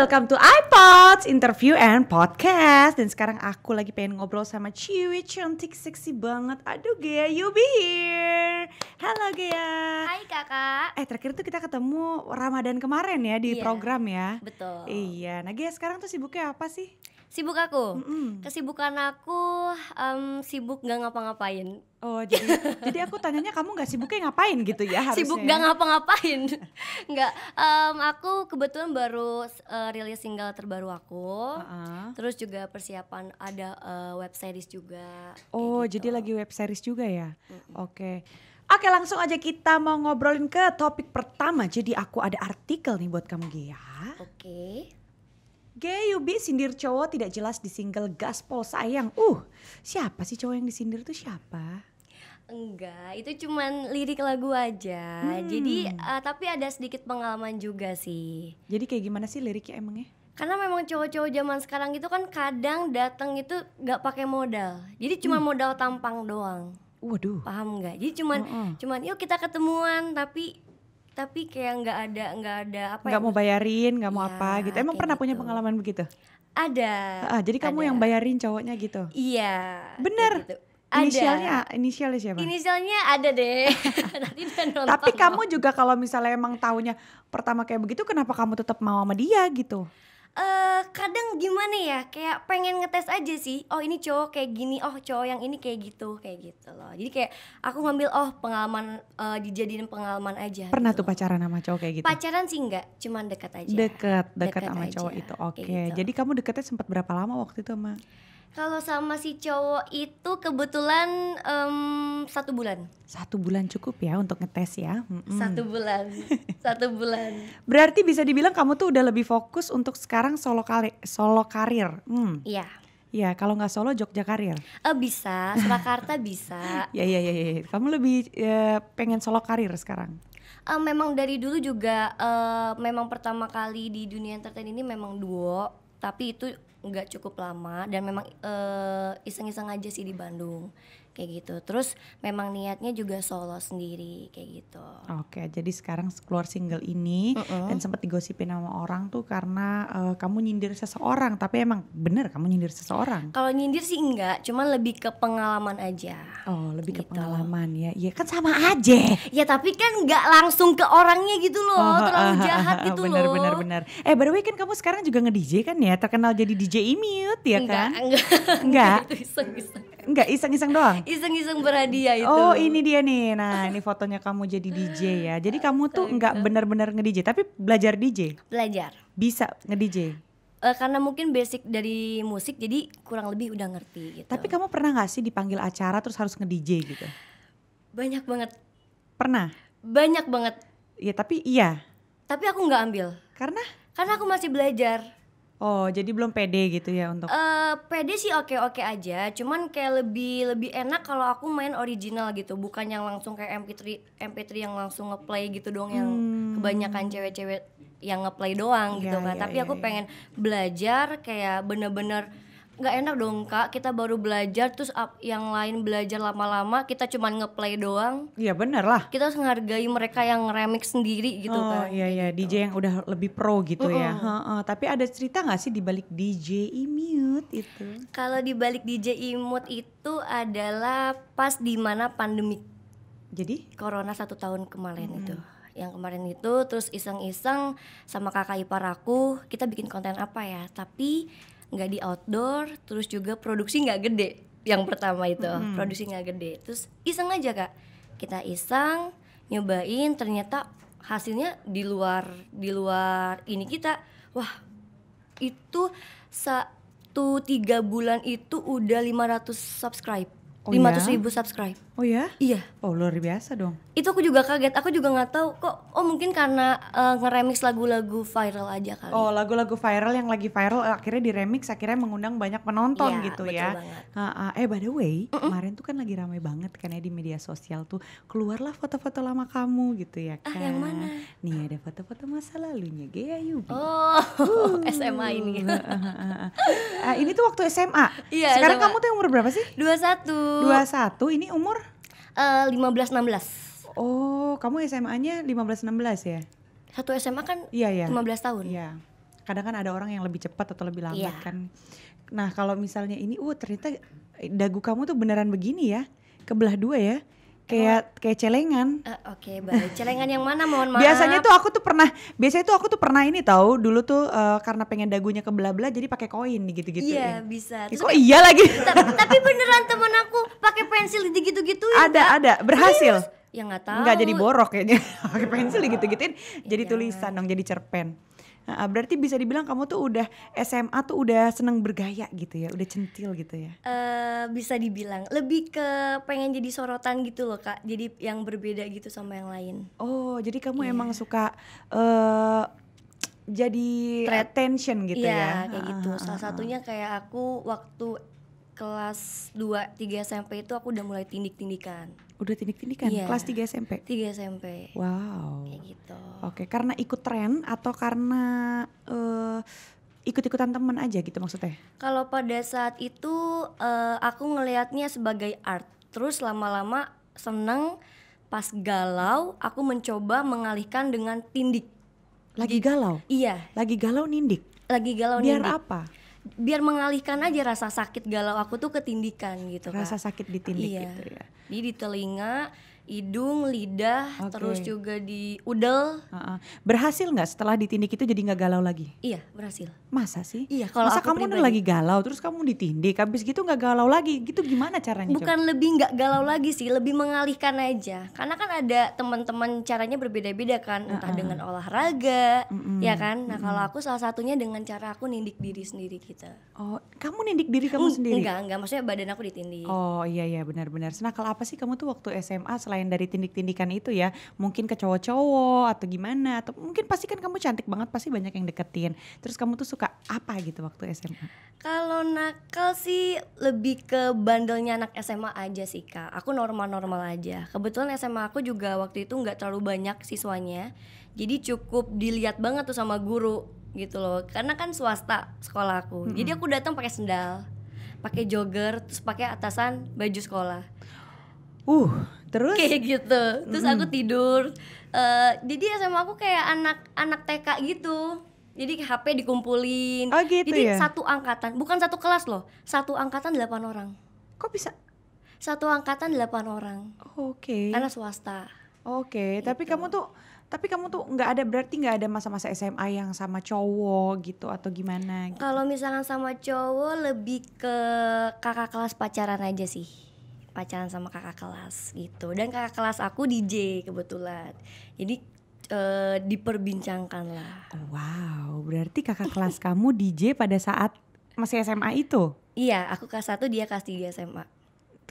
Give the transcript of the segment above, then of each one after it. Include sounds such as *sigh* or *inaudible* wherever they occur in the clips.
welcome to iPods Interview and Podcast Dan sekarang aku lagi pengen ngobrol sama Ciwi cantik seksi banget Aduh Gea, you be here Halo Gea Hai kakak Eh terakhir tuh kita ketemu Ramadan kemarin ya di yeah, program ya Betul Iya, nah Gea sekarang tuh sibuknya apa sih? Sibuk aku. Mm-hmm. Kesibukan aku um, sibuk gak ngapa-ngapain. Oh, jadi *laughs* jadi aku tanyanya kamu gak sibuknya ngapain gitu ya harusnya. Sibuk gak ngapa-ngapain. *laughs* Nggak. um, aku kebetulan baru uh, rilis single terbaru aku. Uh-uh. Terus juga persiapan ada uh, web series juga. Oh, gitu. jadi lagi web series juga ya. Mm-hmm. Oke. Okay. Oke langsung aja kita mau ngobrolin ke topik pertama. Jadi aku ada artikel nih buat kamu Gia. Oke. Yubi sindir cowok tidak jelas di single Gaspol Sayang. Uh, siapa sih cowok yang disindir tuh siapa? Enggak, itu cuman lirik lagu aja. Hmm. Jadi uh, tapi ada sedikit pengalaman juga sih. Jadi kayak gimana sih liriknya emangnya? Karena memang cowok-cowok zaman sekarang itu kan kadang datang itu nggak pakai modal. Jadi cuma hmm. modal tampang doang. Waduh. Paham nggak? Jadi cuman uh -uh. cuman yuk kita ketemuan tapi tapi kayak nggak ada nggak ada apa nggak ya? mau bayarin nggak mau ya, apa gitu emang pernah gitu. punya pengalaman begitu ada ah, jadi kamu ada. yang bayarin cowoknya gitu iya bener gitu. Ada. Inisialnya inisialnya siapa? Inisialnya ada deh. *laughs* Tadi nonton. Tapi kamu juga kalau misalnya emang tahunya pertama kayak begitu kenapa kamu tetap mau sama dia gitu? uh, kadang gimana ya kayak pengen ngetes aja sih oh ini cowok kayak gini oh cowok yang ini kayak gitu kayak gitu loh jadi kayak aku ngambil oh pengalaman uh, dijadiin pengalaman aja pernah gitu tuh pacaran sama cowok kayak gitu pacaran sih enggak cuman dekat aja dekat dekat sama aja. cowok itu oke okay. gitu. jadi kamu deketnya sempat berapa lama waktu itu sama kalau sama si cowok itu kebetulan um, satu bulan. Satu bulan cukup ya untuk ngetes ya. Mm-mm. Satu bulan, *laughs* satu bulan. Berarti bisa dibilang kamu tuh udah lebih fokus untuk sekarang solo kari solo karir. Hmm. Iya. Iya, kalau nggak Solo Jogja karir. Eh bisa, Surakarta bisa. *laughs* Iya iya iya. Ya. Kamu lebih ya, pengen solo karir sekarang? uh, memang dari dulu juga uh, memang pertama kali di dunia entertain ini memang duo tapi itu nggak cukup lama dan memang iseng eh, iseng-iseng aja sih di Bandung kayak gitu. Terus memang niatnya juga solo sendiri kayak gitu. Oke, jadi sekarang keluar single ini mm -hmm. dan sempat digosipin sama orang tuh karena uh, kamu nyindir seseorang, tapi emang bener kamu nyindir seseorang. Kalau nyindir sih enggak, cuman lebih ke pengalaman aja. Oh, lebih gitu. ke pengalaman ya. Ya kan sama aja. Ya tapi kan enggak langsung ke orangnya gitu loh, oh, terlalu *laughs* jahat gitu loh. Bener bener bener. Eh by the way kan kamu sekarang juga nge-DJ kan ya, terkenal jadi DJ Imiut ya enggak, kan? Enggak, *laughs* enggak. Enggak, iseng-iseng doang. Iseng-iseng berhadiah itu. Oh, ini dia nih. Nah, ini fotonya kamu jadi DJ ya. Jadi kamu tuh enggak benar-benar nge-DJ, tapi belajar DJ. Belajar. Bisa nge-DJ. Uh, eh, karena mungkin basic dari musik jadi kurang lebih udah ngerti gitu. Tapi kamu pernah gak sih dipanggil acara terus harus nge-DJ gitu? Banyak banget. Pernah? Banyak banget. ya tapi iya. Tapi aku nggak ambil. Karena? Karena aku masih belajar Oh, jadi belum pede gitu ya untuk? Uh, pede sih oke-oke aja, cuman kayak lebih lebih enak kalau aku main original gitu, bukan yang langsung kayak MP3 MP3 yang langsung ngeplay gitu dong, hmm. yang kebanyakan cewek-cewek yang ngeplay doang yeah, gitu iya, kan. Yeah, Tapi yeah, aku iya, iya. pengen belajar kayak bener-bener nggak enak dong kak kita baru belajar terus up, yang lain belajar lama-lama kita cuman ngeplay doang iya bener lah kita harus menghargai mereka yang remix sendiri gitu oh, kan iya iya gitu. DJ yang udah lebih pro gitu uh -uh. ya uh -uh. tapi ada cerita nggak sih di balik DJ Imut itu kalau di balik DJ Imut itu adalah pas di mana pandemi jadi corona satu tahun kemarin hmm. itu yang kemarin itu terus iseng-iseng sama kakak ipar aku kita bikin konten apa ya tapi nggak di outdoor terus juga produksi nggak gede yang pertama itu mm -hmm. produksi nggak gede terus iseng aja kak kita iseng nyobain ternyata hasilnya di luar di luar ini kita wah itu satu tiga bulan itu udah 500 subscribe oh ratus ya? ribu subscribe Oh ya? Iya. Oh luar biasa dong. Itu aku juga kaget. Aku juga nggak tahu kok. Oh mungkin karena uh, ngeremix lagu-lagu viral aja kali. Oh lagu-lagu viral yang lagi viral eh, akhirnya diremix akhirnya mengundang banyak penonton iya, gitu betul ya. Banget. Uh, uh, eh by the way mm -mm. kemarin tuh kan lagi ramai banget kan ya di media sosial tuh keluarlah foto-foto lama kamu gitu ya ah, kan. Ah yang mana? Nih ada foto-foto masa lalunya Gea Yubi. Oh uh. SMA ini. Uh, ini tuh waktu SMA. Iya. Sekarang SMA. kamu tuh umur berapa sih? 21. 21 ini umur uh, eh, 15-16 Oh kamu SMA-nya 15-16 ya? Satu SMA kan iya, iya. 15 tahun Iya kadang kan ada orang yang lebih cepat atau lebih lambat iya. kan Nah kalau misalnya ini uh ternyata dagu kamu tuh beneran begini ya Kebelah dua ya kayak oh. kayak celengan. Uh, Oke, okay, baik. Celengan yang mana mohon maaf. Biasanya tuh aku tuh pernah biasanya tuh aku tuh pernah ini tahu dulu tuh uh, karena pengen dagunya kebelah-belah jadi pakai koin gitu-gitu. Iya, ya. bisa. Terus, iya lagi. tapi beneran temen aku pakai pensil di gitu ada kan? ada berhasil Serius? ya nggak tahu nggak jadi borok kayaknya *laughs* pakai pensil gitu gituin ya, jadi ya. tulisan dong jadi cerpen Nah, berarti bisa dibilang kamu tuh udah SMA tuh udah seneng bergaya gitu ya, udah centil gitu ya? Uh, bisa dibilang lebih ke pengen jadi sorotan gitu loh kak, jadi yang berbeda gitu sama yang lain. Oh, jadi kamu yeah. emang suka uh, jadi Threat. attention gitu ya, ya? kayak gitu. Salah satunya kayak aku waktu kelas 2 3 SMP itu aku udah mulai tindik-tindikan. Udah tindik-tindikan yeah. kelas 3 SMP. 3 SMP. Wow. Kayak gitu. Oke, okay. karena ikut tren atau karena uh, ikut-ikutan teman aja gitu maksudnya? Kalau pada saat itu uh, aku ngelihatnya sebagai art. Terus lama-lama seneng pas galau aku mencoba mengalihkan dengan tindik. Lagi galau? Iya. Lagi galau nindik. Lagi galau Biar nindik. Biar apa? biar mengalihkan aja rasa sakit galau aku tuh ketindikan gitu rasa kak. sakit ditindik iya. gitu ya jadi di telinga hidung, lidah, okay. terus juga di udel. Berhasil nggak setelah ditindik itu jadi nggak galau lagi? Iya, berhasil. Masa sih? Iya, kalau Masa kamu udah lagi galau, terus kamu ditindik, habis gitu nggak galau lagi, gitu gimana caranya? Bukan coba? lebih nggak galau lagi sih, lebih mengalihkan aja. Karena kan ada teman-teman caranya berbeda-beda kan, entah uh -uh. dengan olahraga, mm ya kan. Nah kalau aku salah satunya dengan cara aku nindik diri sendiri kita gitu. Oh, kamu nindik diri kamu mm, sendiri? Enggak, enggak. Maksudnya badan aku ditindik. Oh iya iya benar-benar. nah kalau apa sih kamu tuh waktu SMA selain selain dari tindik-tindikan itu ya mungkin ke cowok-cowok atau gimana atau mungkin pasti kan kamu cantik banget pasti banyak yang deketin terus kamu tuh suka apa gitu waktu SMA kalau nakal sih lebih ke bandelnya anak SMA aja sih kak aku normal-normal aja kebetulan SMA aku juga waktu itu nggak terlalu banyak siswanya jadi cukup dilihat banget tuh sama guru gitu loh karena kan swasta sekolah aku mm -hmm. jadi aku datang pakai sendal pakai jogger terus pakai atasan baju sekolah Uh, terus kayak gitu. Terus aku tidur. Uh, jadi sama aku kayak anak-anak TK gitu. Jadi HP dikumpulin. Oh gitu jadi ya? satu angkatan, bukan satu kelas loh. Satu angkatan delapan orang. Kok bisa? Satu angkatan delapan orang. Oke. Okay. Karena swasta. Oke, okay, gitu. tapi kamu tuh tapi kamu tuh nggak ada berarti nggak ada masa-masa SMA yang sama cowok gitu atau gimana? Gitu. Kalau misalkan sama cowok lebih ke kakak kelas pacaran aja sih pacaran sama kakak kelas gitu dan kakak kelas aku DJ kebetulan jadi uh, diperbincangkan lah wow berarti kakak kelas *laughs* kamu DJ pada saat masih SMA itu iya aku kelas 1 dia kelas 3 SMA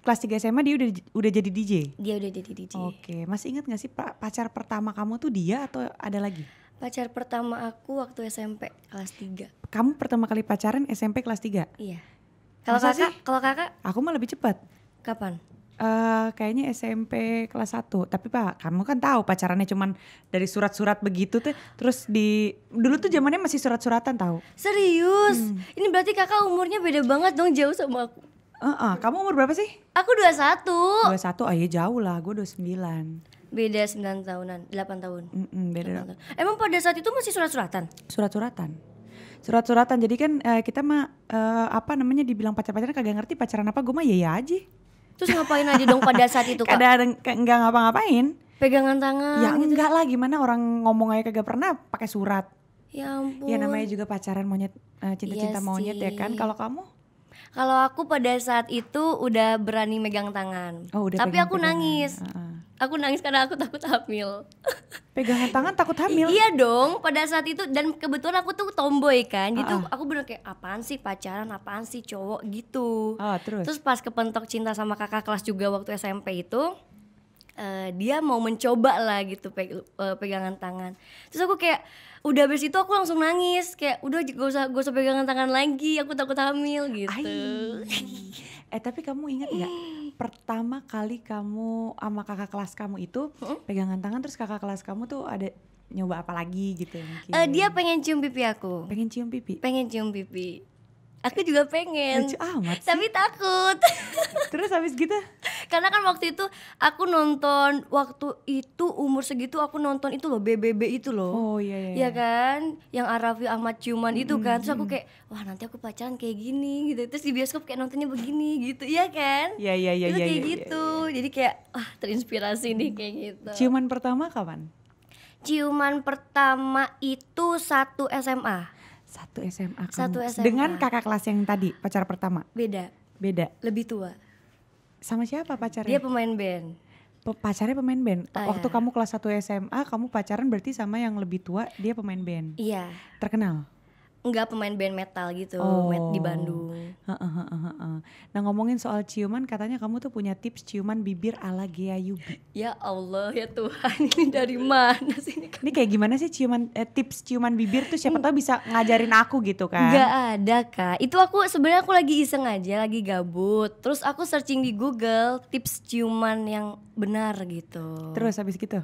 kelas 3 SMA dia udah udah jadi DJ dia udah jadi DJ oke masih ingat gak sih pacar pertama kamu tuh dia atau ada lagi Pacar pertama aku waktu SMP kelas 3. Kamu pertama kali pacaran SMP kelas 3? Iya. Kalau kakak, kalau kakak? Aku mah lebih cepat. Kapan? Uh, kayaknya SMP kelas 1 tapi pak kamu kan tahu pacarannya cuman dari surat-surat begitu tuh terus di dulu tuh zamannya masih surat-suratan tahu serius hmm. ini berarti kakak umurnya beda banget dong jauh sama aku Uh -uh. Kamu umur berapa sih? Aku 21 21, oh iya jauh lah, gue 29 Beda 9 tahunan, 8 tahun mm -mm, Beda 8 tahun. Emang pada saat itu masih surat-suratan? Surat-suratan Surat-suratan, jadi kan uh, kita mah uh, apa namanya dibilang pacar-pacaran kagak ngerti pacaran apa, gue mah ya-ya aja Terus ngapain aja dong pada saat itu kak? Kadang nggak ngapa-ngapain. Pegangan tangan. Ya gitu. enggak lah gimana orang ngomong aja kagak pernah pakai surat. Ya, ya ampun. Ya namanya juga pacaran monyet eh, cinta-cinta uh, monyet ya kan. Kalau kamu? Kalau aku pada saat itu udah berani megang tangan. Oh, udah Tapi aku nangis. Uh -huh aku nangis karena aku takut hamil *laughs* pegangan tangan takut hamil iya dong pada saat itu dan kebetulan aku tuh tomboy kan gitu uh -uh. aku bener kayak apaan sih pacaran apaan sih cowok gitu uh, terus terus pas kepentok cinta sama kakak kelas juga waktu SMP itu uh, dia mau mencoba lah gitu pe uh, pegangan tangan terus aku kayak udah habis itu aku langsung nangis kayak udah gak usah gak usah pegangan tangan lagi aku takut hamil gitu Ayy. *laughs* eh tapi kamu ingat nggak *laughs* pertama kali kamu sama kakak kelas kamu itu hmm? pegangan tangan terus kakak kelas kamu tuh ada nyoba apa lagi gitu mungkin uh, dia pengen cium pipi aku pengen cium pipi pengen cium pipi aku juga pengen lucu amat sih. tapi takut terus habis gitu *laughs* karena kan waktu itu aku nonton waktu itu umur segitu aku nonton itu loh BBB itu loh oh iya iya ya kan yang Arafi Ahmad ciuman itu hmm, kan terus aku hmm. kayak wah nanti aku pacaran kayak gini gitu terus di bioskop kayak nontonnya begini gitu ya kan iya iya iya iya kayak iya, iya, gitu jadi kayak wah terinspirasi nih hmm. kayak gitu ciuman pertama kapan ciuman pertama itu satu SMA satu SMA Satu SMA. Dengan kakak kelas yang tadi, pacar pertama. Beda. Beda. Lebih tua sama siapa pacarnya? Dia pemain band. Pe pacarnya pemain band. Oh, Waktu iya. kamu kelas 1 SMA, kamu pacaran berarti sama yang lebih tua, dia pemain band. Iya. Terkenal? Enggak pemain band metal gitu oh. met di Bandung. Uh, uh, uh, uh, Nah ngomongin soal ciuman, katanya kamu tuh punya tips ciuman bibir ala Gea Yubi. Ya Allah ya Tuhan, ini dari mana sih ini? Ini kayak gimana sih ciuman eh, tips ciuman bibir tuh siapa tahu bisa ngajarin aku gitu kan? Gak ada kak. Itu aku sebenarnya aku lagi iseng aja, lagi gabut. Terus aku searching di Google tips ciuman yang benar gitu. Terus habis gitu?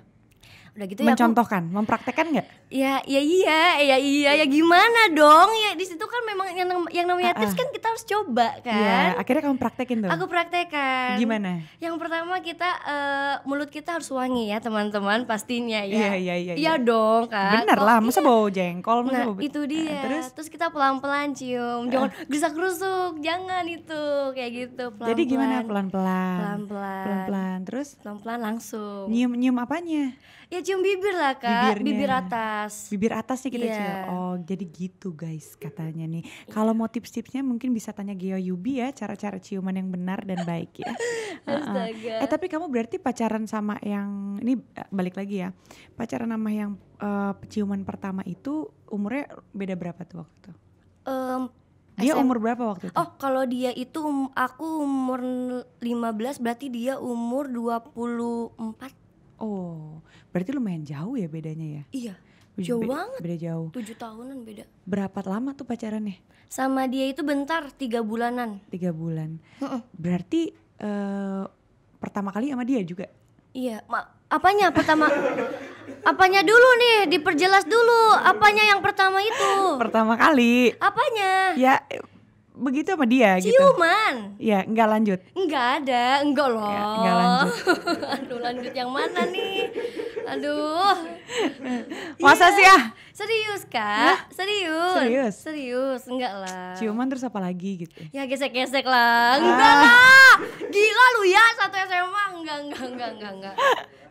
udah gitu mencontohkan, ya aku, mempraktekkan nggak? Ya, ya iya, ya iya, ya gimana dong? Ya di situ kan memang yang yang namanya uh, uh. tips ah. kan kita harus coba kan. Iya, akhirnya kamu praktekin tuh. Aku praktekan. Gimana? Yang pertama kita uh, mulut kita harus wangi ya teman-teman pastinya ya. Iya, iya iya iya. Iya dong kan. Bener lah, masa iya. bau jengkol, masa nah, bau. itu nah, dia. Nah, terus terus kita pelan-pelan cium, eh. jangan uh. gerusak-gerusuk, jangan itu kayak gitu. Pelan -pelan. Jadi gimana pelan-pelan? Pelan-pelan. Pelan-pelan. Terus? Pelan-pelan langsung. Nyium nyium apanya? Ya cium bibir lah kak, Bibirnya. bibir atas. Bibir atas ya kita yeah. cium. Oh jadi gitu guys katanya nih. Kalau iya. mau tips-tipsnya mungkin bisa tanya Geo Yubi ya cara-cara ciuman yang benar dan baik ya. *laughs* Astaga. Uh -uh. Eh tapi kamu berarti pacaran sama yang ini eh, balik lagi ya. Pacaran sama yang uh, ciuman pertama itu umurnya beda berapa tuh waktu itu? Um, dia SM. umur berapa waktu itu? Oh, kalau dia itu um, aku umur 15 berarti dia umur 24 Oh, berarti lumayan jauh ya bedanya ya? Iya. Jauh beda, banget. Beda jauh. Tujuh tahunan beda. Berapa lama tuh pacaran nih Sama dia itu bentar, tiga bulanan. Tiga bulan. Berarti uh, pertama kali sama dia juga? Iya. Ma, apanya pertama? apanya dulu nih? Diperjelas dulu. Apanya yang pertama itu? Pertama kali. Apanya? Ya begitu sama dia Ciuman. gitu. Ciuman. Ya, enggak lanjut. Enggak ada, enggak loh. Ya, enggak lanjut. *laughs* Aduh, lanjut yang mana nih? Aduh. Masa yeah. sih ah? Serius, Kak? Hah? serius. Serius. Serius, enggak lah. Ciuman terus apa lagi gitu? Ya gesek-gesek lah. Ah. Enggak lah. Gila lu ya, satu SMA enggak enggak enggak enggak enggak.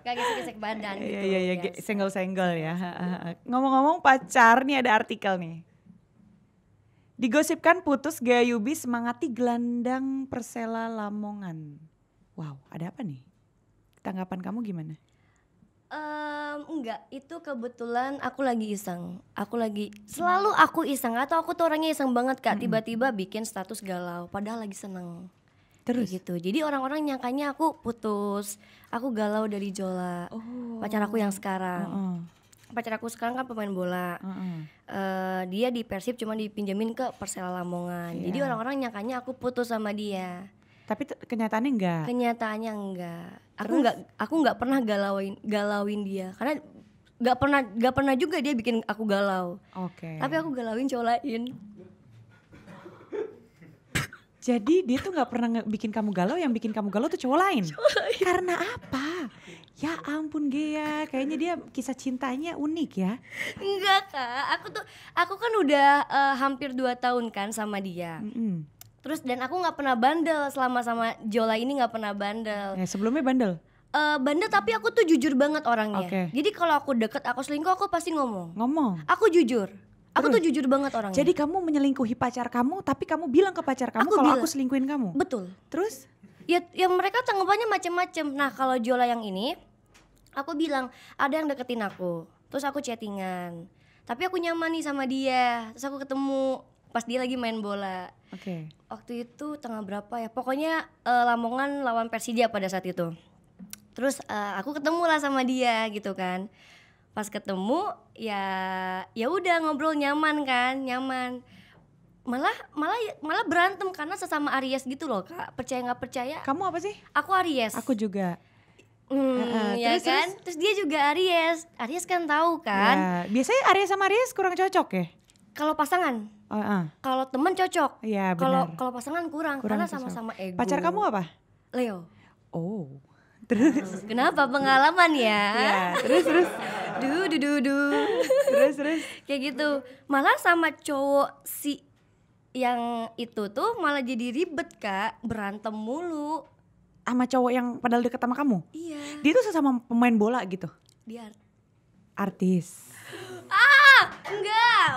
Gak gesek-gesek badan iya, gitu. Iya, iya, iya, single-single ya. Ah, ah, Ngomong-ngomong pacar nih ada artikel nih Digosipkan putus gaya Yubi semangati gelandang Persela Lamongan. Wow, ada apa nih? Tanggapan kamu gimana? Um, enggak, itu kebetulan aku lagi iseng. Aku lagi selalu aku iseng atau aku tuh orangnya iseng banget Kak, tiba-tiba -hmm. bikin status galau padahal lagi seneng. Terus Kayak gitu. Jadi orang-orang nyangkanya aku putus, aku galau dari Jola, oh. pacar aku yang sekarang pacar aku sekarang kan pemain bola. Mm -hmm. uh, dia di Persib cuma dipinjemin ke Persela Lamongan. Yeah. Jadi iya. orang-orang nyangkanya aku putus sama dia. Tapi kenyataannya enggak. Kenyataannya enggak. Aku Terus? enggak aku enggak pernah galauin galauin dia karena enggak pernah enggak pernah juga dia bikin aku galau. Oke. Okay. Tapi aku galauin cowok lain. Jadi dia tuh nggak pernah bikin kamu galau, yang bikin kamu galau tuh cowok lain. Cowok lain. Karena apa? Ya ampun Gea, kayaknya dia kisah cintanya unik ya. Enggak kak, aku tuh aku kan udah uh, hampir 2 tahun kan sama dia. Mm -hmm. Terus dan aku nggak pernah bandel selama sama Jola ini nggak pernah bandel. Eh, sebelumnya bandel? uh, bandel tapi aku tuh jujur banget orangnya. Okay. Jadi kalau aku deket aku selingkuh aku pasti ngomong. Ngomong. Aku jujur. Aku tuh jujur banget orangnya. Jadi kamu menyelingkuhi pacar kamu tapi kamu bilang ke pacar kamu kalau aku selingkuhin kamu. Betul. Terus ya yang mereka tanggapannya macem-macem nah kalau Jola yang ini aku bilang ada yang deketin aku terus aku chattingan tapi aku nyaman nih sama dia terus aku ketemu pas dia lagi main bola oke okay. waktu itu tanggal berapa ya pokoknya uh, Lamongan lawan Persija pada saat itu terus uh, aku ketemu lah sama dia gitu kan pas ketemu ya ya udah ngobrol nyaman kan nyaman malah malah malah berantem karena sesama Aries gitu loh kak percaya nggak percaya kamu apa sih aku Aries aku juga Hmm, uh, ya terus, kan? Terus? dia juga Aries. Aries kan tahu kan? Ya, biasanya Aries sama Aries kurang cocok ya? Kalau pasangan. Uh, uh. Kalau temen cocok. ya Kalau kalau pasangan kurang, kurang karena sama-sama ego. Pacar kamu apa? Leo. Oh. Terus kenapa pengalaman ya? ya terus terus du du du du. terus terus. Kayak gitu. Malah sama cowok si yang itu tuh malah jadi ribet kak berantem mulu sama cowok yang padahal deket sama kamu iya dia tuh sesama pemain bola gitu dia artis ah enggak.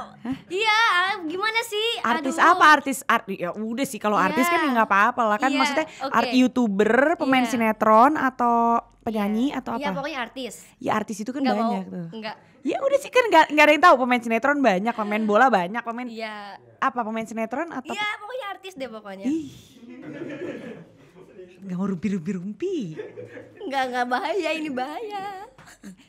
Iya, gimana sih? Artis Aduh. apa? Artis art ya udah sih kalau yeah. artis iya. kan ya nggak apa-apa lah kan yeah. maksudnya okay. art YouTuber, pemain yeah. sinetron atau penyanyi yeah. atau iya, apa? Iya, pokoknya artis. Ya artis itu kan banyak mau. tuh. Enggak. Ya udah sih kan nggak nggak ada yang tahu pemain sinetron banyak, pemain bola banyak, pemain Iya. Yeah. Apa pemain sinetron atau Iya, yeah, pokoknya artis deh pokoknya. *laughs* Gak mau rumpi-rumpi-rumpi. Gak, gak bahaya ini bahaya.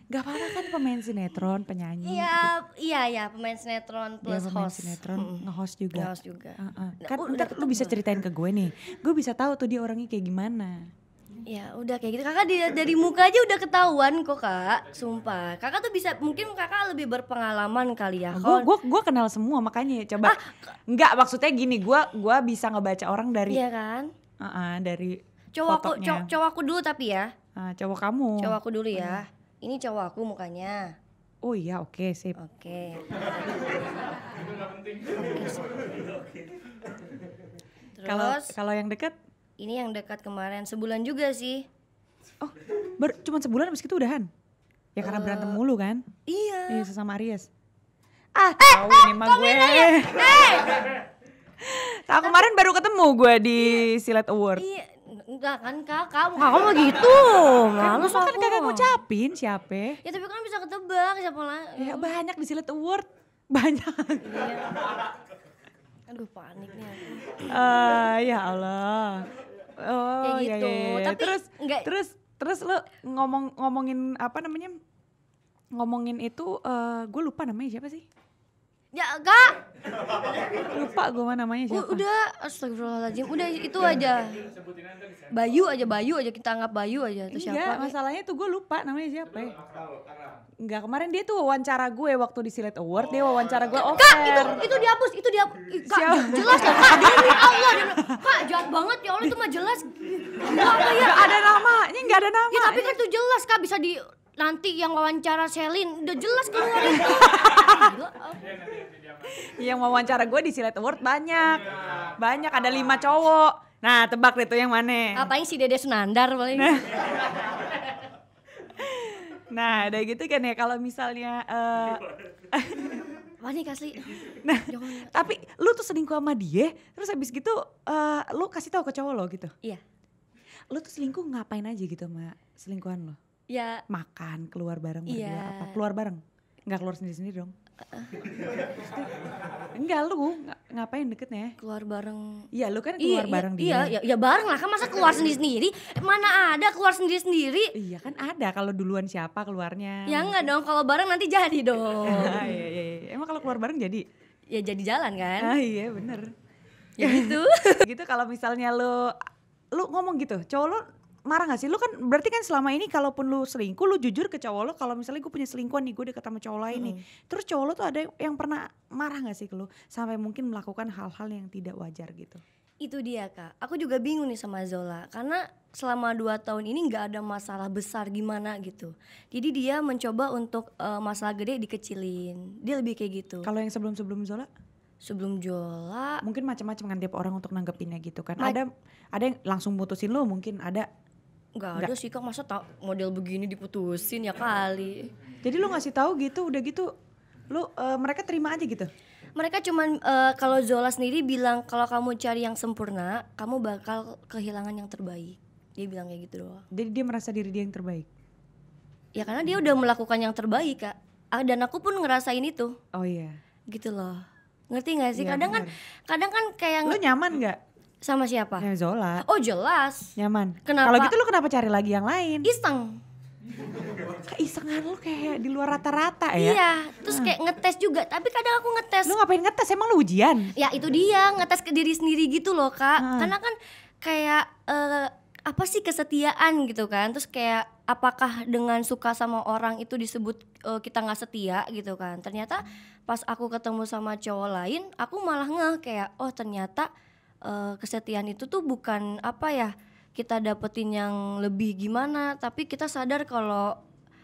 Gak apa-apa kan pemain sinetron, penyanyi. Iya, gitu. iya, iya pemain sinetron iya, plus ya pemain host. sinetron, mm. nge-host juga. Nge-host juga. Uh -uh. Kan udah, ntar lu bisa ceritain ke gue nih. Gue bisa tahu tuh dia orangnya kayak gimana. Ya udah kayak gitu kakak di, dari muka aja udah ketahuan kok kak, sumpah. Kakak tuh bisa mungkin kakak lebih berpengalaman kali ya. Gue gue gue kenal semua makanya coba. Ah, Enggak maksudnya gini gue gue bisa ngebaca orang dari. Iya kan. Uh -uh, dari cowokku cowok cowokku dulu tapi ya uh, cowok kamu cowokku dulu ya ini cowok mukanya oh iya oke okay, sip oke okay. *laughs* kalau yang dekat ini yang dekat kemarin sebulan juga sih oh baru cuma sebulan habis itu udahan ya karena uh, berantem eh, mulu kan iya iya sesama Aries ah tahu eh, nih eh, mah gue ya? eh. *laughs* Tahu kemarin baru ketemu gue di iya, Silat Award. Iya, Enggak kan kak, kamu Nah kamu gitu, kan aku Kan kakak ngucapin siapa Ya tapi kan bisa ketebak siapa lagi Ya banyak di Silet Award, banyak Iya. Aduh paniknya nih eh, Ya Allah Oh Kayak ya, ya, gitu, ya, ya, tapi Terus, enggak- terus, terus lo ngomong, ngomongin apa namanya Ngomongin itu, eh gue lupa namanya siapa sih Ya enggak. Lupa gue mana namanya siapa. Udah, astagfirullahaladzim. Udah itu aja. Bayu aja, Bayu aja. Kita anggap Bayu aja. Itu iya, siapa? Enggak, masalahnya tuh gue lupa namanya siapa Enggak, kemarin dia tuh wawancara gue waktu di Silet Award. Dia wawancara gue off Kak, itu, itu dihapus. Itu dihapus. Kak, siapa? jelas ya Kak. Demi Allah. Kak, jahat banget ya Allah. Itu mah jelas. Enggak apa ya. Gak ada namanya, enggak ada nama. Ya tapi kan itu jelas Kak. Bisa di nanti yang wawancara Selin udah jelas keluar itu. *laughs* yang wawancara gue di Silet Award banyak. Banyak ada lima cowok. Nah tebak deh tuh yang mana. Apain si Dede Sunandar paling. Nah. Nah, udah gitu kan ya kalau misalnya uh, Wani kasih. Nah, tapi lu tuh selingkuh sama dia, terus habis gitu uh, lu kasih tahu ke cowok lo gitu. Iya. Lu tuh selingkuh ngapain aja gitu sama selingkuhan lo? ya makan keluar bareng berdua ya. apa keluar bareng nggak keluar sendiri sendiri dong Enggak *laughs* lu ngapain deketnya? Keluar bareng. Iya, lu kan iya, keluar iya, bareng iya, dia. iya, ya bareng lah kan masa keluar sendiri-sendiri? Mana ada keluar sendiri-sendiri? Iya kan ada kalau duluan siapa keluarnya. Ya enggak dong, kalau bareng nanti jadi dong. *laughs* Ah, iya, iya, iya. Emang kalau keluar bareng jadi? Ya jadi jalan kan? Ah iya, bener. Ya gitu. *laughs* gitu kalau misalnya lu lu ngomong gitu, cowok lu marah gak sih? Lu kan berarti kan selama ini kalaupun lu selingkuh lu jujur ke cowok lu kalau misalnya gue punya selingkuhan nih gue deket sama cowok lain nih. hmm Terus cowok lu tuh ada yang pernah marah gak sih ke lu sampai mungkin melakukan hal-hal yang tidak wajar gitu? Itu dia kak, aku juga bingung nih sama Zola karena selama dua tahun ini nggak ada masalah besar gimana gitu. Jadi dia mencoba untuk uh, masalah gede dikecilin. Dia lebih kayak gitu. Kalau yang sebelum-sebelum Zola? Sebelum Zola mungkin macam-macam kan tiap orang untuk nanggepinnya gitu kan. Ma ada ada yang langsung mutusin lo, mungkin ada Gak ada Nggak. sih kak masa tak model begini diputusin ya kali. Jadi lu ngasih tahu gitu udah gitu lu uh, mereka terima aja gitu. Mereka cuman uh, kalau Zola sendiri bilang kalau kamu cari yang sempurna, kamu bakal kehilangan yang terbaik. Dia bilang kayak gitu doang. Jadi dia merasa diri dia yang terbaik. Ya karena dia udah melakukan yang terbaik, Kak. Ah, dan aku pun ngerasain itu. Oh iya. Gitu loh. Ngerti gak sih? Ya, kadang bener. kan kadang kan kayak Lu nyaman gak sama siapa? Ya Zola. Oh jelas. Nyaman. Kenapa? Kalau gitu lu kenapa cari lagi yang lain? Iseng. Keisengan lu kayak di luar rata-rata ya? Iya, terus kayak ngetes juga, tapi kadang aku ngetes Lu ngapain ngetes? Emang lu ujian? Ya itu dia, ngetes ke diri sendiri gitu loh kak hmm. Karena kan kayak uh, apa sih kesetiaan gitu kan Terus kayak apakah dengan suka sama orang itu disebut uh, kita nggak setia gitu kan Ternyata pas aku ketemu sama cowok lain, aku malah ngeh kayak oh ternyata uh, kesetiaan itu tuh bukan apa ya kita dapetin yang lebih gimana tapi kita sadar kalau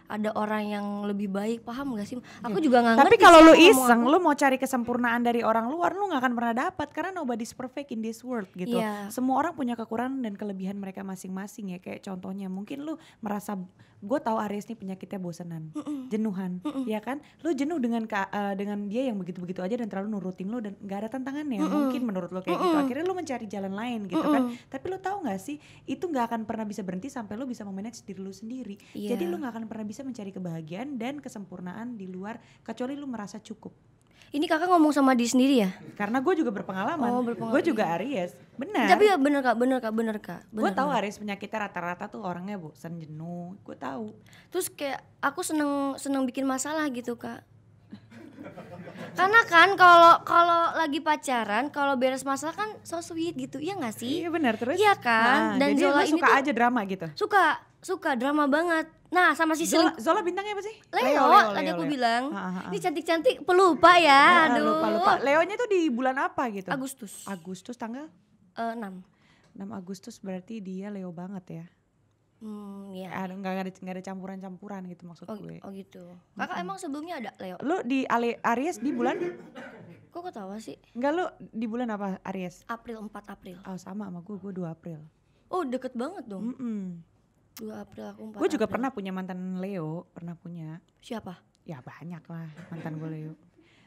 ada orang yang lebih baik paham gak sih aku iya. juga nggak ngerti tapi kalau lu iseng lu mau cari kesempurnaan dari orang luar lu nggak akan pernah dapat karena nobody's perfect in this world gitu yeah. semua orang punya kekurangan dan kelebihan mereka masing-masing ya kayak contohnya mungkin lu merasa gue tahu Aries nih penyakitnya bosenan mm -mm. jenuhan mm -mm. ya kan lu jenuh dengan uh, dengan dia yang begitu-begitu aja dan terlalu nurutin lu dan nggak ada tantangannya mm -mm. mungkin menurut lu kayak mm -mm. gitu akhirnya lu mencari jalan lain gitu mm -mm. kan tapi lu tahu nggak sih itu nggak akan pernah bisa berhenti sampai lu bisa memanage diri lu sendiri yeah. jadi lu nggak akan pernah bisa bisa mencari kebahagiaan dan kesempurnaan di luar kecuali lu merasa cukup. Ini kakak ngomong sama diri sendiri ya? Karena gue juga berpengalaman. Oh, berpengalaman. Gue juga Aries. Benar. Tapi ya bener kak, bener kak, bener kak. Gue tahu Aries penyakitnya rata-rata tuh orangnya bu senjenu, Gue tahu. Terus kayak aku seneng seneng bikin masalah gitu kak. Karena kan kalau kalau lagi pacaran, kalau beres masalah kan so sweet gitu. Iya gak sih? Iya benar terus. Iya kan? Nah, Dan jadi Zola suka ini aja drama gitu. Suka, suka drama banget. Nah, sama si Zola, Zola bintangnya apa sih? Leo, Leo, Leo tadi aku Leo. bilang. Ha, ah, ah, ha, ah. ha. Ini cantik-cantik pelupa ya. ya aduh. Lupa, lupa. Leonya tuh di bulan apa gitu? Agustus. Agustus tanggal? Uh, 6. 6 Agustus berarti dia Leo banget ya. Hmm, ya. Ada nggak ada nggak ada campuran-campuran gitu maksud oh, gue. Oh gitu. Kakak hmm. emang sebelumnya ada Leo? Lu di Ale Aries di bulan? Kok ketawa sih? Enggak lu di bulan apa Aries? April 4 April. Oh sama sama gue, gue dua April. Oh deket banget dong. Mm -mm. 2 April aku 4 Gue juga April. pernah punya mantan Leo, pernah punya. Siapa? Ya banyak lah mantan gue Leo.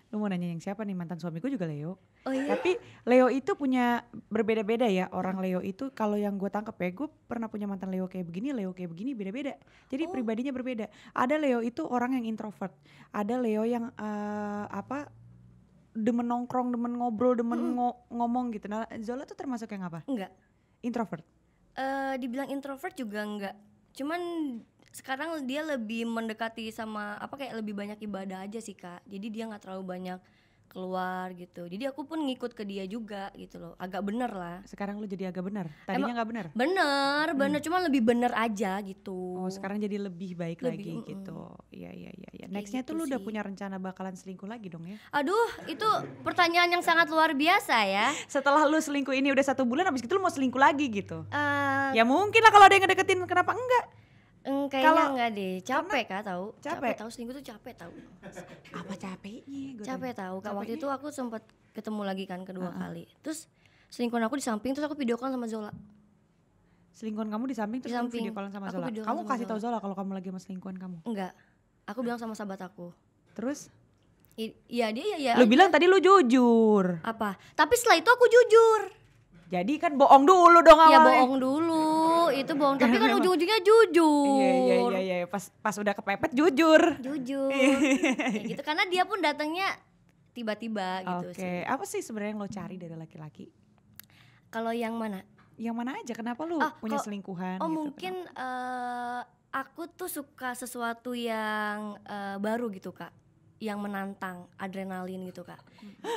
Lu mau nanya yang siapa nih mantan suamiku juga Leo. Oh iya. Tapi Leo itu punya berbeda-beda ya orang Leo itu kalau yang gue tangkep ya gue pernah punya mantan Leo kayak begini, Leo kayak begini beda-beda. Jadi oh. pribadinya berbeda. Ada Leo itu orang yang introvert, ada Leo yang uh, apa demen nongkrong, demen ngobrol, demen hmm. ngo ngomong gitu. Nah Zola tuh termasuk yang apa? Enggak. Introvert. Uh, dibilang introvert juga enggak. Cuman sekarang dia lebih mendekati sama apa kayak lebih banyak ibadah aja sih kak. Jadi dia nggak terlalu banyak keluar gitu. Jadi aku pun ngikut ke dia juga gitu loh. Agak bener lah. Sekarang lu jadi agak bener. Tadinya nggak bener. Bener, hmm. bener. Hmm. Cuma lebih bener aja gitu. Oh sekarang jadi lebih baik lebih, lagi mm. gitu. Iya iya iya. Ya. Nextnya gitu tuh lu sih. udah punya rencana bakalan selingkuh lagi dong ya? Aduh, itu pertanyaan yang sangat luar biasa ya. *laughs* Setelah lu selingkuh ini udah satu bulan, abis itu lu mau selingkuh lagi gitu? Uh, ya mungkin lah kalau ada yang ngedeketin, kenapa enggak? Eng, kayaknya Kalo, enggak deh, capek kak tau Capek, capek tahu selingkuh tuh capek tau Apa capeknya? Gue capek tau Kak waktu itu aku sempet ketemu lagi kan kedua uh -huh. kali. Terus selingkuhan aku di samping terus aku video call sama Zola. Selingkuhan kamu di samping terus di samping. video call sama Zola. Kamu sama kasih tau Zola kalau kamu lagi sama selingkuhan kamu? Enggak. Aku bilang sama sahabat aku. Terus? Iya dia iya ya. Lu aja. bilang tadi lu jujur. Apa? Tapi setelah itu aku jujur. Jadi kan bohong dulu dong iya, awalnya. Ya bohong dulu itu bohong, tapi kan iya, ujung-ujungnya jujur. Iya, iya, iya, iya, pas pas udah kepepet jujur. Jujur. Iya. ya gitu karena dia pun datangnya tiba-tiba gitu Oke, apa sih sebenarnya yang lo cari dari laki-laki? Kalau yang mana? Yang mana aja? Kenapa lo oh, punya kalo, selingkuhan? Oh, gitu, mungkin uh, aku tuh suka sesuatu yang uh, baru gitu, Kak yang menantang adrenalin gitu kak.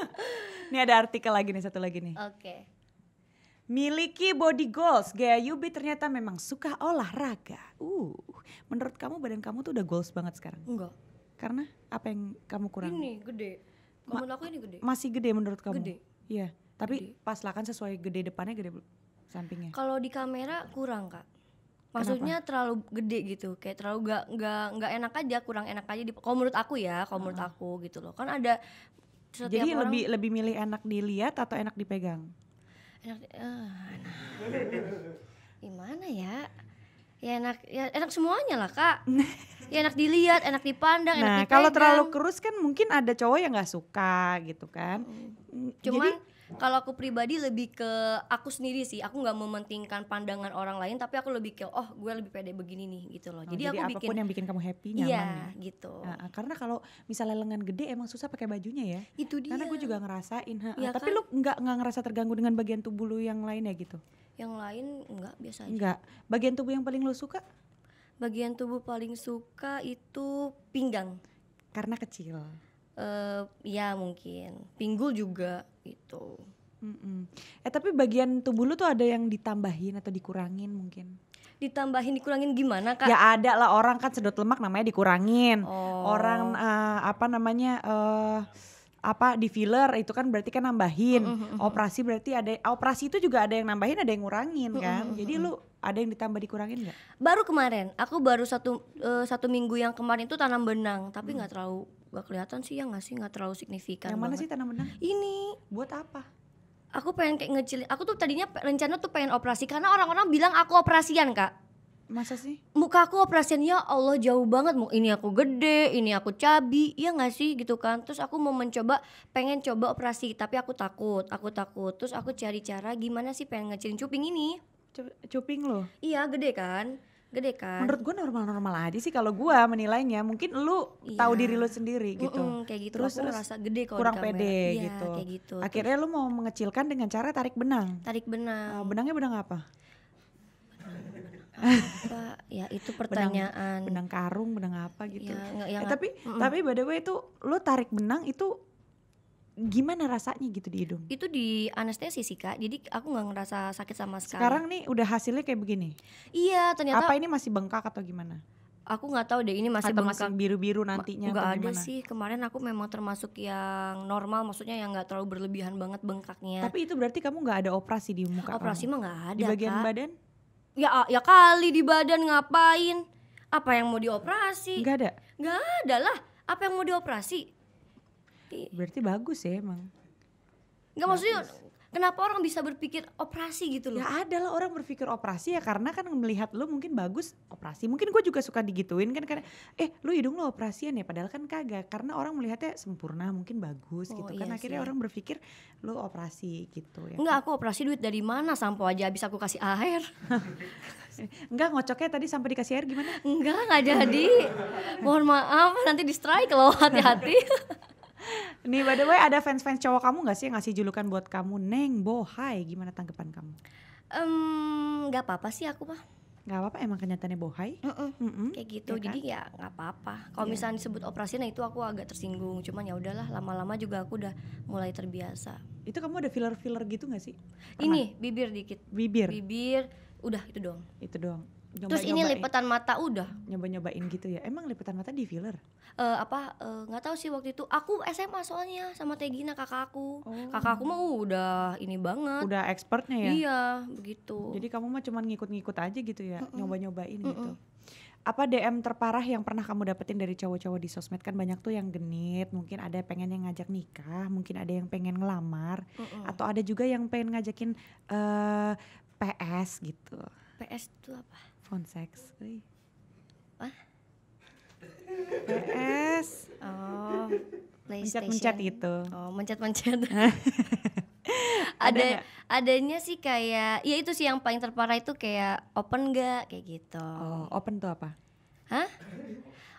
*laughs* Ini ada artikel lagi nih satu lagi nih. Oke. Okay. Miliki body goals, gaya Yubi ternyata memang suka olahraga. Uh, menurut kamu badan kamu tuh udah goals banget sekarang? Enggak. Karena apa yang kamu kurang? Ini gede. Kamu Ma aku ini gede. Masih gede menurut kamu? Gede. Iya, tapi gede. pas lah kan sesuai gede depannya gede sampingnya. Kalau di kamera kurang kak. Maksudnya Kenapa? terlalu gede gitu, kayak terlalu gak gak gak enak aja, kurang enak aja. Di, kalau menurut aku ya, kalau menurut aku gitu loh. Kan ada setiap Jadi orang, lebih lebih milih enak dilihat atau enak dipegang? enak uh, nah. gimana ya ya enak ya enak semuanya lah kak ya enak dilihat enak dipandang nah enak kalau terlalu kurus kan mungkin ada cowok yang nggak suka gitu kan mm. Mm, cuman Jadi, kalau aku pribadi lebih ke aku sendiri sih aku nggak mementingkan pandangan orang lain tapi aku lebih ke oh gue lebih pede begini nih gitu loh oh, jadi, jadi aku apapun bikin yang bikin kamu happy iya, nyaman iya, ya gitu nah, karena kalau misalnya lengan gede emang susah pakai bajunya ya itu dia karena gue juga ngerasain ha, ya tapi kan? lu nggak nggak ngerasa terganggu dengan bagian tubuh lu yang lain ya gitu yang lain nggak biasa aja bagian tubuh yang paling lu suka bagian tubuh paling suka itu pinggang karena kecil uh, ya mungkin pinggul juga gitu. Mm -mm. Eh tapi bagian tubuh lu tuh ada yang ditambahin atau dikurangin mungkin? Ditambahin dikurangin gimana kak? Ya ada lah orang kan sedot lemak namanya dikurangin. Oh. Orang uh, apa namanya? Uh, apa di filler itu kan berarti kan nambahin mm -hmm. operasi berarti ada operasi itu juga ada yang nambahin ada yang ngurangin kan mm -hmm. jadi lu ada yang ditambah dikurangin nggak baru kemarin aku baru satu uh, satu minggu yang kemarin itu tanam benang tapi nggak mm. terlalu gak kelihatan sih ya nggak sih nggak terlalu signifikan yang mana banget. sih tanaman benang ini buat apa aku pengen kayak ngecilin aku tuh tadinya rencana tuh pengen operasi karena orang-orang bilang aku operasian kak masa sih muka aku operasian ya Allah jauh banget mau ini aku gede ini aku cabi ya nggak sih gitu kan terus aku mau mencoba pengen coba operasi tapi aku takut aku takut terus aku cari cara gimana sih pengen ngecilin cuping ini cuping loh iya gede kan gede kan menurut gue normal-normal aja sih kalau gue menilainya mungkin lu iya. tahu diri lu sendiri gitu mm -mm, kayak gitu terus, terus rasa gede kalau kurang pede iya, gitu. Kayak gitu akhirnya terus. lu mau mengecilkan dengan cara tarik benang tarik benang uh, benangnya benang apa apa ya itu *laughs* pertanyaan benang, benang karung benang apa gitu ya, ya, eh, tapi mm -mm. tapi by the way itu lu tarik benang itu gimana rasanya gitu di hidung? Itu di anestesi sih kak, jadi aku nggak ngerasa sakit sama sekali. Sekarang nih udah hasilnya kayak begini? Iya ternyata. Apa ini masih bengkak atau gimana? Aku nggak tahu deh ini masih atau bengkak. masih biru-biru nantinya? Gak ada gimana? sih kemarin aku memang termasuk yang normal, maksudnya yang nggak terlalu berlebihan banget bengkaknya. Tapi itu berarti kamu nggak ada operasi di muka? Operasi kamu. mah nggak ada. Di bagian kak. badan? Ya ya kali di badan ngapain? Apa yang mau dioperasi? Gak ada. Gak ada lah. Apa yang mau dioperasi? berarti bagus ya emang Enggak maksudnya kenapa orang bisa berpikir operasi gitu loh? Ya ada lah orang berpikir operasi ya karena kan melihat lo mungkin bagus operasi. Mungkin gue juga suka digituin kan karena eh lu hidung lo operasian ya padahal kan kagak karena orang melihatnya sempurna mungkin bagus oh, gitu iya kan akhirnya orang berpikir lo operasi gitu ya. Enggak kan. aku operasi duit dari mana sampo aja habis aku kasih air. Enggak *laughs* ngocoknya tadi sampai dikasih air gimana? Enggak enggak jadi. Mohon maaf nanti di strike loh hati-hati. *laughs* Nih by the way ada fans-fans cowok kamu gak sih yang ngasih julukan buat kamu Neng Bohai? Gimana tanggapan kamu? Um, gak apa-apa sih aku mah Gak apa-apa emang kenyataannya bohai mm -mm. Mm -mm. Kayak gitu ya kan? jadi ya gak apa-apa Kalau yeah. misalnya disebut operasi nah itu aku agak tersinggung Cuman ya udahlah lama-lama juga aku udah mulai terbiasa Itu kamu ada filler-filler gitu gak sih? Pernah? Ini bibir dikit Bibir? Bibir udah itu doang Itu doang nyoba terus ini ya. lipatan mata udah nyoba nyobain gitu ya emang lipatan mata di filler uh, apa eh, nggak uh, tahu sih waktu itu aku SMA soalnya sama Tegina kakak aku oh. kakak aku mah udah ini banget udah expertnya ya iya begitu jadi kamu mah cuman ngikut-ngikut aja gitu ya mm -mm. nyoba nyobain mm -mm. gitu apa DM terparah yang pernah kamu dapetin dari cowok-cowok di sosmed kan banyak tuh yang genit mungkin ada yang pengen yang ngajak nikah mungkin ada yang pengen ngelamar mm -mm. atau ada juga yang pengen ngajakin uh, eh, PS gitu PS itu apa Phone sex. Wih. Wah. PS. Oh. Mencet-mencet itu. Oh, mencet-mencet. *laughs* ada adanya sih kayak ya itu sih yang paling terparah itu kayak open gak kayak gitu. Oh, open tuh apa? Hah?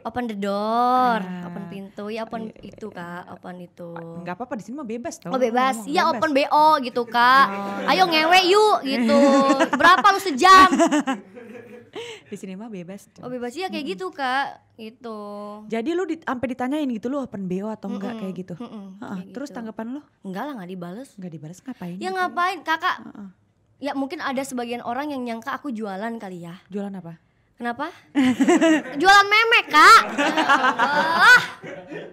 Open the door, uh, open pintu, ya open uh, itu iya, kak, open itu. Enggak ah, apa-apa di sini mah bebas tau. Oh bebas, oh, ya bebas. open bo gitu kak. Oh. Ayo ngewe yuk gitu. *laughs* Berapa lu sejam? *laughs* di sini mah bebas. Tuh. Oh bebas ya kayak hmm. gitu kak, gitu. Jadi lu di, ditanyain gitu lu open bo atau mm -mm. enggak kayak gitu. Mm -mm. Uh -uh. Kayak Terus gitu. tanggapan lu? Enggak lah nggak dibales. Nggak dibales ngapain? Ya gitu? ngapain kakak? uh -uh. Ya mungkin ada sebagian orang yang nyangka aku jualan kali ya. Jualan apa? Kenapa? Jualan memek, Kak. Allah.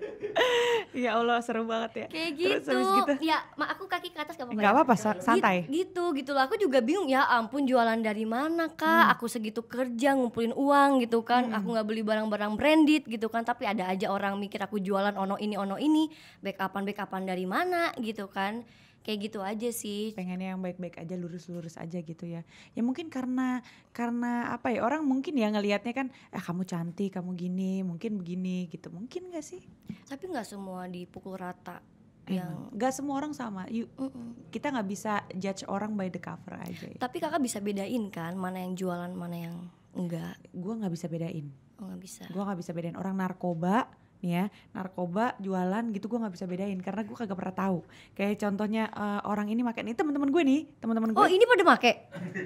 *laughs* ya Allah, seru banget ya. Kayak gitu. Terus gitu. Ya, ma aku kaki ke atas gak apa-apa. Gak ya? apa-apa, ya? santai. Gitu, gitu, gitu lah. Aku juga bingung, ya ampun jualan dari mana, Kak? Hmm. Aku segitu kerja ngumpulin uang gitu kan. Hmm. Aku gak beli barang-barang branded gitu kan, tapi ada aja orang mikir aku jualan ono ini ono ini, backupan backupan dari mana gitu kan kayak gitu aja sih pengennya yang baik-baik aja lurus-lurus aja gitu ya ya mungkin karena karena apa ya orang mungkin ya ngelihatnya kan eh kamu cantik kamu gini mungkin begini gitu mungkin gak sih tapi nggak semua dipukul rata yang gak semua orang sama you, mm -mm. kita nggak bisa judge orang by the cover aja ya. tapi kakak bisa bedain kan mana yang jualan mana yang enggak gue nggak bisa bedain oh, gak bisa gue nggak bisa bedain orang narkoba nih ya narkoba jualan gitu gue nggak bisa bedain karena gue kagak pernah tahu kayak contohnya uh, orang ini makan ini teman-teman gue nih teman-teman gue oh ini pada make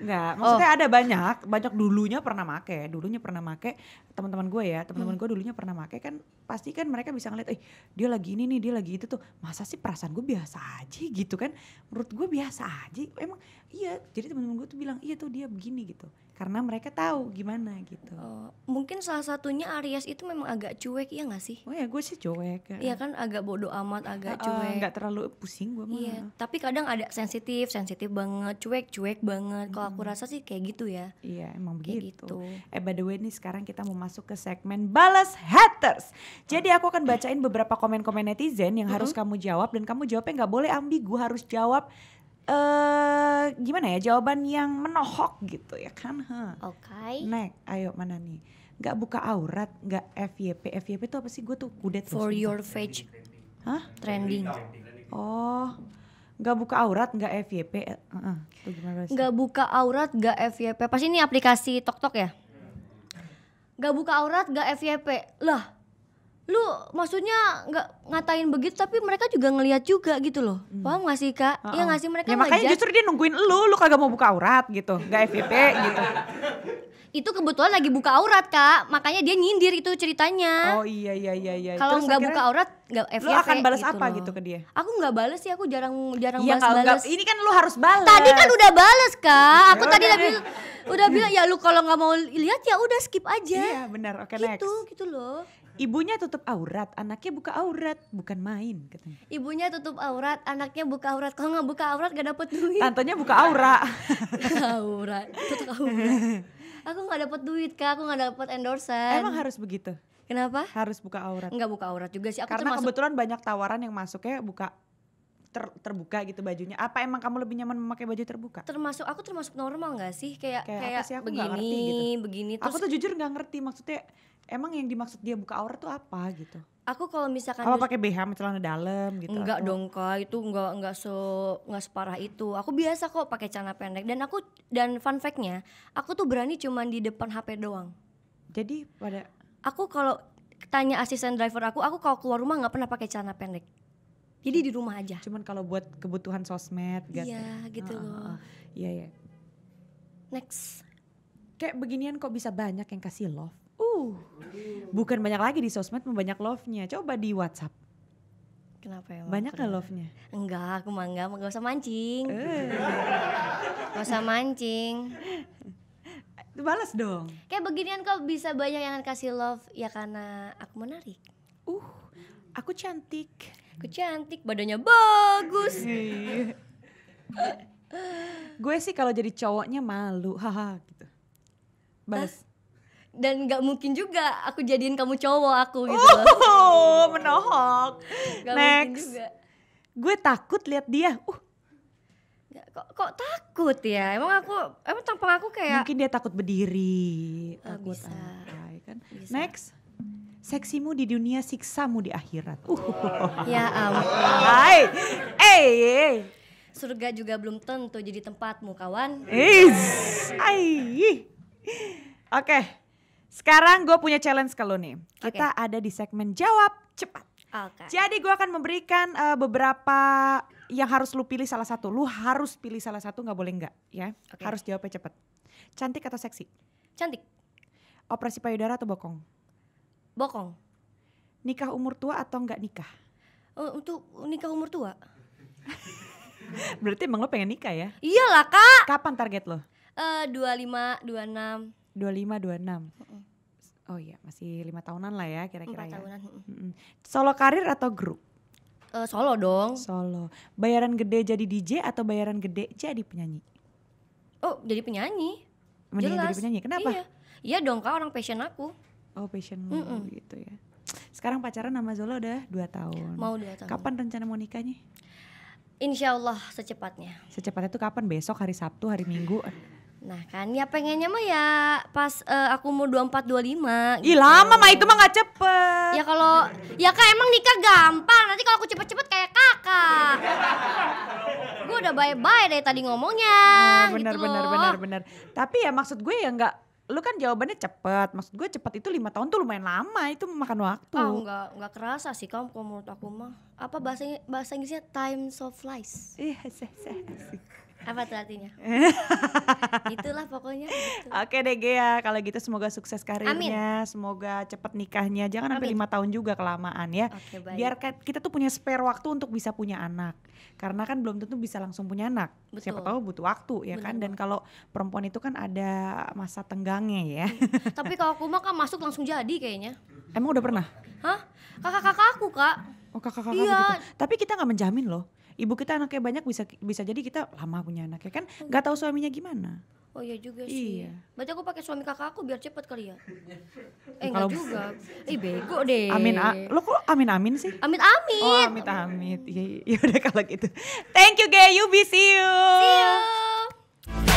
nggak oh. maksudnya oh. ada banyak banyak dulunya pernah make dulunya pernah make teman-teman gue ya teman-teman hmm. gue dulunya pernah make kan pasti kan mereka bisa ngeliat eh dia lagi ini nih dia lagi itu tuh masa sih perasaan gue biasa aja gitu kan menurut gue biasa aja emang iya jadi teman-teman gue tuh bilang iya tuh dia begini gitu karena mereka tahu gimana gitu oh, mungkin salah satunya Aries itu memang agak cuek ya nggak sih oh ya gue sih cuek ya. iya kan agak bodoh amat agak uh, cuek nggak terlalu pusing gue iya tapi kadang ada sensitif sensitif banget cuek cuek banget kalau aku rasa sih kayak gitu ya iya emang begitu gitu. eh by the way nih sekarang kita mau masuk ke segmen balas haters jadi aku akan bacain beberapa komen-komen netizen yang hmm. harus kamu jawab dan kamu jawabnya nggak boleh ambigu harus jawab uh, gimana ya jawaban yang menohok gitu ya kan huh. oke okay. next ayo mana nih Gak buka aurat gak FYP FYP itu apa sih gue tuh kudet for your page hah trending oh gak buka aurat gak FYP uh, nggak buka aurat gak FYP eh, pasti ini aplikasi tok tok ya hmm. Gak buka aurat gak FYP lah lu maksudnya nggak ngatain begitu tapi mereka juga ngelihat juga gitu loh hmm. paham gak sih kak? Iya uh uh-uh. -uh. ya ngasih mereka ya, makanya justru dia nungguin lu, lu kagak mau buka aurat gitu gak FVP gitu *laughs* itu kebetulan lagi buka aurat kak makanya dia nyindir itu ceritanya oh iya iya iya iya kalau nggak buka aurat nggak FYP lu akan balas gitu apa loh. gitu ke dia aku nggak balas sih aku jarang jarang ya, balas balas ini kan lu harus balas tadi kan udah balas kak aku tadi udah bilang udah bilang ya lu kalau nggak mau lihat ya udah skip aja iya benar oke okay, gitu, next gitu gitu loh Ibunya tutup aurat, anaknya buka aurat, bukan main katanya. Ibunya tutup aurat, anaknya buka aurat. Kalau nggak buka aurat gak dapet duit. Tantenya buka aurat. aurat, tutup aurat. Aku nggak dapet duit kak, aku nggak dapet endorse. Emang harus begitu? Kenapa? Harus buka aurat. Nggak buka aurat juga sih. Aku Karena kebetulan banyak tawaran yang masuknya buka ter, terbuka gitu bajunya apa emang kamu lebih nyaman memakai baju terbuka termasuk aku termasuk normal nggak sih kayak kayak, kayak sih, aku begini gak ngerti, gitu. begini terus, aku tuh jujur nggak ngerti maksudnya emang yang dimaksud dia buka aurat tuh apa gitu aku kalau misalkan kalau pakai BH celana dalam gitu enggak atau? dong kak itu enggak enggak se enggak separah itu aku biasa kok pakai celana pendek dan aku dan fun factnya aku tuh berani cuman di depan HP doang jadi pada aku kalau tanya asisten driver aku aku kalau keluar rumah nggak pernah pakai celana pendek jadi di rumah aja. Cuman kalau buat kebutuhan sosmed iya, gitu. Iya, gitu loh. Iya, iya. Next. Kayak beginian kok bisa banyak yang kasih love. Uh. Bukan banyak lagi di sosmed, banyak love-nya. Coba di WhatsApp. Kenapa ya? Banyak gak love-nya? Enggak, aku mah enggak, gak usah mancing. Uh. gak usah mancing. *laughs* Balas dong. Kayak beginian kok bisa banyak yang kasih love ya karena aku menarik. Uh, aku cantik. Kecantik, cantik badannya bagus iya. gue sih kalau jadi cowoknya malu haha gitu balas ah, dan nggak mungkin juga aku jadiin kamu cowok aku gitu Oh, menohok. Gak Next. Gue takut lihat dia. Uh. kok, kok takut ya? Emang aku emang tampang aku kayak Mungkin dia takut berdiri, oh, takut bisa. Ya kan. Bisa. Next seksimu di dunia, siksamu di akhirat. Uh. Ya ampun. Hai. Eh. Surga juga belum tentu jadi tempatmu, kawan. Is. Oke. Sekarang gue punya challenge kalau nih. Kita okay. ada di segmen jawab cepat. Okay. Jadi gue akan memberikan uh, beberapa yang harus lu pilih salah satu. Lu harus pilih salah satu nggak boleh nggak ya. Okay. Harus jawabnya cepat. Cantik atau seksi? Cantik. Operasi payudara atau bokong? Bokong. Nikah umur tua atau nggak nikah? Oh, untuk nikah umur tua. *laughs* Berarti emang lo pengen nikah ya? Iyalah kak. Kapan target lo? Eh, dua lima, dua enam. Dua lima, dua enam. Oh iya, masih lima tahunan lah ya kira-kira ya. tahunan. Solo karir atau grup? Uh, solo dong. Solo. Bayaran gede jadi DJ atau bayaran gede jadi penyanyi? Oh, jadi penyanyi. Mending Jelas. jadi penyanyi. Kenapa? Iya. Iya dong, Kak, orang passion aku oh passion mm -mm. gitu ya sekarang pacaran sama Zola udah dua tahun mau dua tahun kapan rencana mau nikahnya Insya Allah secepatnya secepatnya itu kapan besok hari Sabtu hari Minggu Nah kan ya pengennya mah ya pas uh, aku umur 24 25 gitu. Ih lama mah itu mah gak cepet Ya kalau ya kak emang nikah gampang nanti kalau aku cepet-cepet kayak kakak Gue udah bye-bye dari tadi ngomongnya oh, ah, bener, gitu bener, bener bener bener Tapi ya maksud gue ya gak lu kan jawabannya cepet Maksud gue cepet itu lima tahun tuh lumayan lama, itu makan waktu. Ah, enggak, enggak kerasa sih kamu kalau menurut aku mah. Apa bahasa bahasa Inggrisnya time of flies. Iya, *laughs* sih apa tuh artinya *laughs* itulah pokoknya gitu. oke deh Gea kalau gitu semoga sukses karirnya Amin. semoga cepat nikahnya jangan Amin. sampai lima tahun juga kelamaan ya oke, baik. biar kita tuh punya spare waktu untuk bisa punya anak karena kan belum tentu bisa langsung punya anak Betul. siapa tahu butuh waktu ya kan dan kalau perempuan itu kan ada masa tenggangnya ya iya. tapi kalau aku mah kan masuk langsung jadi kayaknya emang udah pernah hah kakak kakak aku kak oh kakak kakak iya. gitu tapi kita nggak menjamin loh ibu kita anaknya banyak bisa bisa jadi kita lama punya anaknya kan nggak tahu suaminya gimana Oh iya juga sih. Iya. Berarti aku pakai suami kakak aku biar cepet kali ya. Eh enggak juga. Eh bego deh. Amin. A lo kok amin amin sih? Amin amin. Oh amin amin. Iya, iya. iya udah kalau gitu. Thank you Gayu, see you. See you.